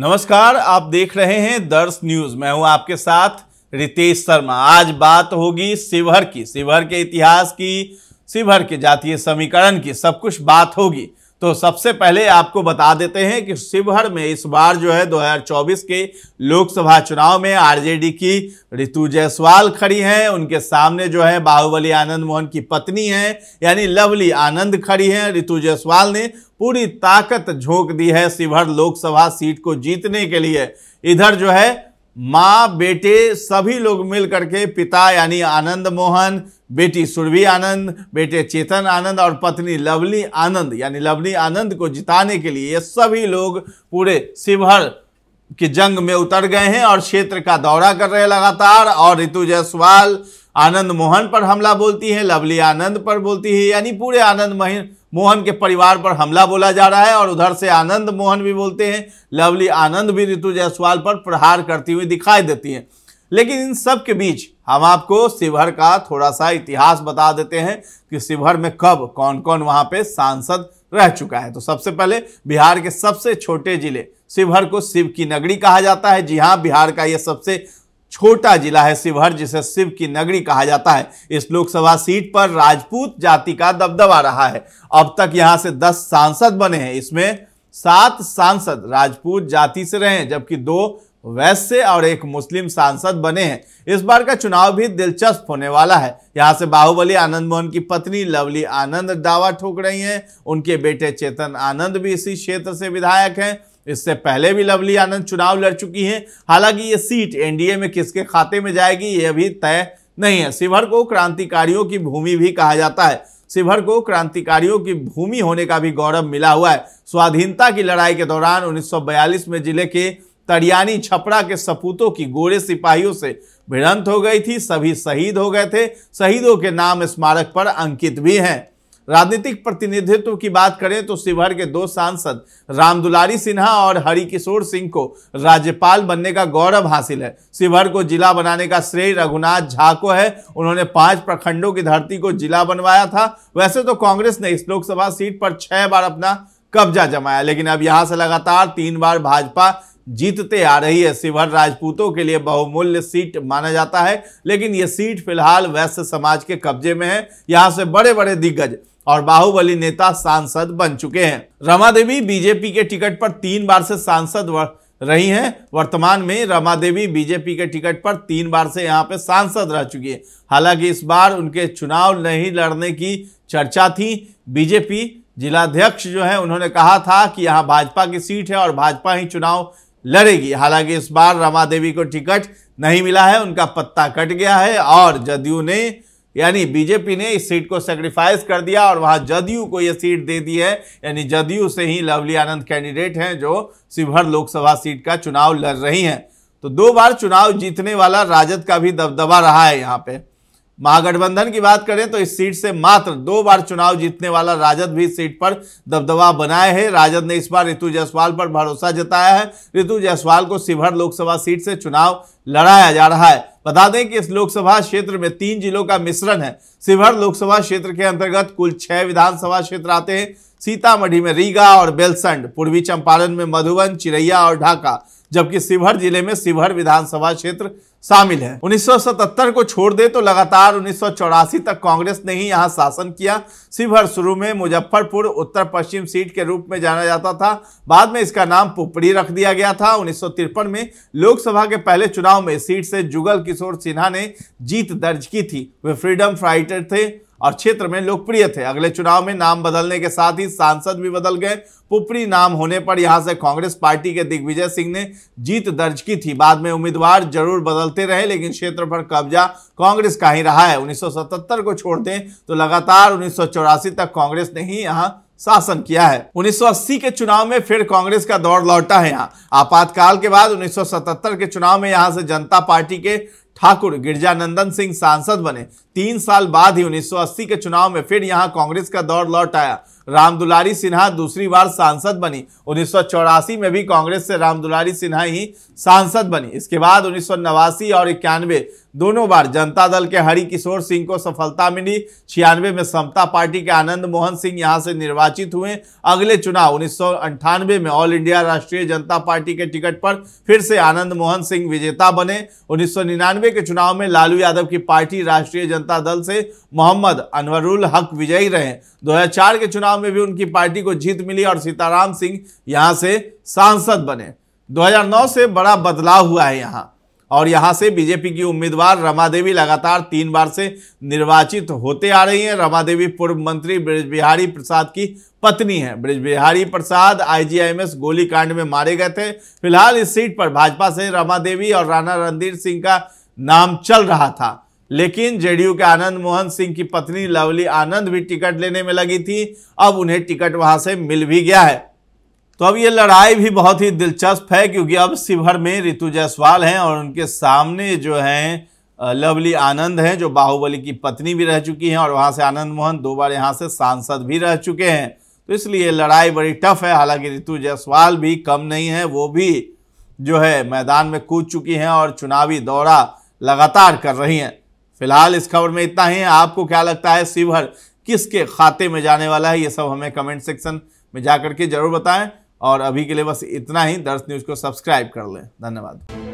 नमस्कार आप देख रहे हैं दर्श न्यूज मैं हूं आपके साथ रितेश शर्मा आज बात होगी शिवहर की शिवहर के इतिहास की शिवहर के जातीय समीकरण की सब कुछ बात होगी तो सबसे पहले आपको बता देते हैं कि शिवहर में इस बार जो है 2024 के लोकसभा चुनाव में आरजेडी की ऋतु जायसवाल खड़ी हैं उनके सामने जो है बाहुबली आनंद मोहन की पत्नी हैं यानी लवली आनंद खड़ी हैं ऋतु जायसवाल ने पूरी ताकत झोंक दी है शिवहर लोकसभा सीट को जीतने के लिए इधर जो है माँ बेटे सभी लोग मिल करके पिता यानी आनंद मोहन बेटी सुरभि आनंद बेटे चेतन आनंद और पत्नी लवली आनंद यानी लवली आनंद को जिताने के लिए ये सभी लोग पूरे शिवहर के जंग में उतर गए हैं और क्षेत्र का दौरा कर रहे हैं लगातार और ऋतु जायसवाल आनंद मोहन पर हमला बोलती है लवली आनंद पर बोलती है यानी पूरे आनंद महीन मोहन के परिवार पर हमला बोला जा रहा है और उधर से आनंद मोहन भी बोलते हैं लवली आनंद भी ऋतु जायसवाल पर प्रहार करती हुई दिखाई देती हैं लेकिन इन सब के बीच हम आपको शिवहर का थोड़ा सा इतिहास बता देते हैं कि शिवहर में कब कौन कौन वहाँ पे सांसद रह चुका है तो सबसे पहले बिहार के सबसे छोटे जिले शिवहर को शिव की नगरी कहा जाता है जी हाँ बिहार का यह सबसे छोटा जिला है शिवहर जिसे शिव की नगरी कहा जाता है इस लोकसभा सीट पर राजपूत जाति का दबदबा रहा है अब तक यहां से 10 सांसद बने हैं इसमें सात सांसद राजपूत जाति से रहे हैं जबकि दो वैश्य और एक मुस्लिम सांसद बने हैं इस बार का चुनाव भी दिलचस्प होने वाला है यहाँ से बाहुबली आनंद मोहन की पत्नी लवली आनंद दावा ठोक रही हैं उनके बेटे चेतन आनंद भी इसी क्षेत्र से विधायक हैं इससे पहले भी लवली आनंद चुनाव लड़ चुकी हैं हालांकि ये सीट एनडीए में किसके खाते में जाएगी ये अभी तय नहीं है शिवहर को क्रांतिकारियों की भूमि भी कहा जाता है शिवहर को क्रांतिकारियों की भूमि होने का भी गौरव मिला हुआ है स्वाधीनता की लड़ाई के दौरान 1942 में जिले के तड़ियानी छपरा के सपूतों की गोरे सिपाहियों से भिड़ंत हो गई थी सभी शहीद हो गए थे शहीदों के नाम स्मारक पर अंकित भी हैं राजनीतिक प्रतिनिधित्व की बात करें तो शिवहर के दो सांसद रामदुलारी सिन्हा और हरिकिशोर सिंह को राज्यपाल बनने का गौरव हासिल है शिवहर को जिला बनाने का श्रेय रघुनाथ झा को है उन्होंने पांच प्रखंडों की धरती को जिला बनवाया था वैसे तो कांग्रेस ने इस लोकसभा सीट पर छह बार अपना कब्जा जमाया लेकिन अब यहां से लगातार तीन बार भाजपा जीतते आ रही है शिवहर राजपूतों के लिए बहुमूल्य सीट माना जाता है लेकिन यह सीट फिलहाल वैश्य समाज के कब्जे में है यहाँ से बड़े बड़े दिग्गज और बाहुबली नेता सांसद बन चुके हैं रमा देवी बीजेपी के टिकट पर तीन बार से सांसद रही हैं वर्तमान में रमा देवी बीजेपी के टिकट पर तीन बार से यहाँ पे सांसद रह चुकी है हालांकि इस बार उनके चुनाव नहीं लड़ने की चर्चा थी बीजेपी जिलाध्यक्ष जो है उन्होंने कहा था कि यहाँ भाजपा की सीट है और भाजपा ही चुनाव लड़ेगी हालांकि इस बार रमा देवी को टिकट नहीं मिला है उनका पत्ता कट गया है और जदयू ने यानी बीजेपी ने इस सीट को सेक्रीफाइस कर दिया और वहां जदयू को यह सीट दे दी है यानी जदयू से ही लवली आनंद कैंडिडेट हैं जो शिवहर लोकसभा सीट का चुनाव लड़ रही हैं तो दो बार चुनाव जीतने वाला राजद का भी दबदबा रहा है यहाँ पे महागठबंधन की बात करें तो इस सीट से मात्र दो बार चुनाव जीतने वाला राजद भी सीट पर दबदबा बनाए है राजद ने इस बार ऋतु जायसवाल पर भरोसा जताया है ऋतु जायसवाल को शिवहर लोकसभा सीट से चुनाव लड़ाया जा रहा है बता दें कि इस लोकसभा क्षेत्र में तीन जिलों का मिश्रण है शिवहर लोकसभा क्षेत्र के अंतर्गत कुल छह विधानसभा क्षेत्र आते हैं सीतामढ़ी में रीगा और बेलसंड पूर्वी चंपारण में मधुबन चिरैया और ढाका जबकि शिवहर जिले में शिवहर विधानसभा क्षेत्र शामिल है 1977 को छोड़ दे तो लगातार उन्नीस तक कांग्रेस ने ही यहाँ शासन किया शिवहर शुरू में मुजफ्फरपुर उत्तर पश्चिम सीट के रूप में जाना जाता था बाद में इसका नाम पुपड़ी रख दिया गया था उन्नीस में लोकसभा के पहले चुनाव में सीट से जुगल किशोर सिन्हा ने जीत दर्ज की थी वे फ्रीडम फाइटर थे और क्षेत्र में लोकप्रिय थे अगले चुनाव में नाम बदलने के साथ ही सांसद भी बदल गए पुपरी नाम होने पर यहां से कांग्रेस पार्टी के दिग्विजय सिंह ने जीत दर्ज की थी बाद में उम्मीदवार जरूर बदलते रहे लेकिन क्षेत्र पर कब्जा कांग्रेस का ही रहा है 1977 को छोड़ दें तो लगातार उन्नीस तक कांग्रेस ने ही यहाँ शासन किया है 1980 के चुनाव में फिर कांग्रेस का दौर लौटा है यहाँ आपातकाल के बाद 1977 के चुनाव में यहाँ से जनता पार्टी के ठाकुर गिरजानंदन सिंह सांसद बने तीन साल बाद ही 1980 के चुनाव में फिर यहां कांग्रेस का दौर लौट आया रामदुलारी सिन्हा दूसरी बार सांसद बनी उन्नीस में भी कांग्रेस से रामदुलारी सिन्हा ही सांसद बनी इसके बाद उन्नीस और इक्यानवे दोनों बार जनता दल के हरि किशोर सिंह को सफलता मिली छियानवे में समता पार्टी के आनंद मोहन सिंह यहां से निर्वाचित हुए अगले चुनाव उन्नीस में ऑल इंडिया राष्ट्रीय जनता पार्टी के टिकट पर फिर से आनंद मोहन सिंह विजेता बने उन्नीस के चुनाव में लालू यादव की पार्टी राष्ट्रीय जनता दल से मोहम्मद अनवरुल हक विजयी रहे दो के चुनाव में भी उनकी पार्टी को जीत मिली और सीताराम सिंह यहाँ से सांसद बने 2009 से बड़ा बदलाव हुआ है यहाँ और यहाँ से बीजेपी की उम्मीदवार रमा देवी लगातार तीन बार से निर्वाचित होते आ रही हैं रमा देवी पूर्व मंत्री ब्रिज बिहारी प्रसाद की पत्नी हैं ब्रिज बिहारी प्रसाद आईजीआईएमएस गोलीकांड में मारे गए थे फिलहाल इस सीट पर भाजपा से रमा देवी और राणा रणधीर सिंह का नाम चल रहा था लेकिन जेडीयू के आनंद मोहन सिंह की पत्नी लवली आनंद भी टिकट लेने में लगी थी अब उन्हें टिकट वहां से मिल भी गया है तो अब ये लड़ाई भी बहुत ही दिलचस्प है क्योंकि अब शिवहर में ऋतु जायसवाल हैं और उनके सामने जो हैं लवली आनंद हैं जो बाहुबली की पत्नी भी रह चुकी हैं और वहाँ से आनंद मोहन दो बार यहाँ से सांसद भी रह चुके हैं तो इसलिए लड़ाई बड़ी टफ है हालांकि ऋतु जायसवाल भी कम नहीं है वो भी जो है मैदान में कूद चुकी हैं और चुनावी दौरा लगातार कर रही हैं फिलहाल इस खबर में इतना ही है आपको क्या लगता है शिवहर किसके खाते में जाने वाला है ये सब हमें कमेंट सेक्शन में जा करके जरूर बताएं और अभी के लिए बस इतना ही दर्श न्यूज़ को सब्सक्राइब कर लें धन्यवाद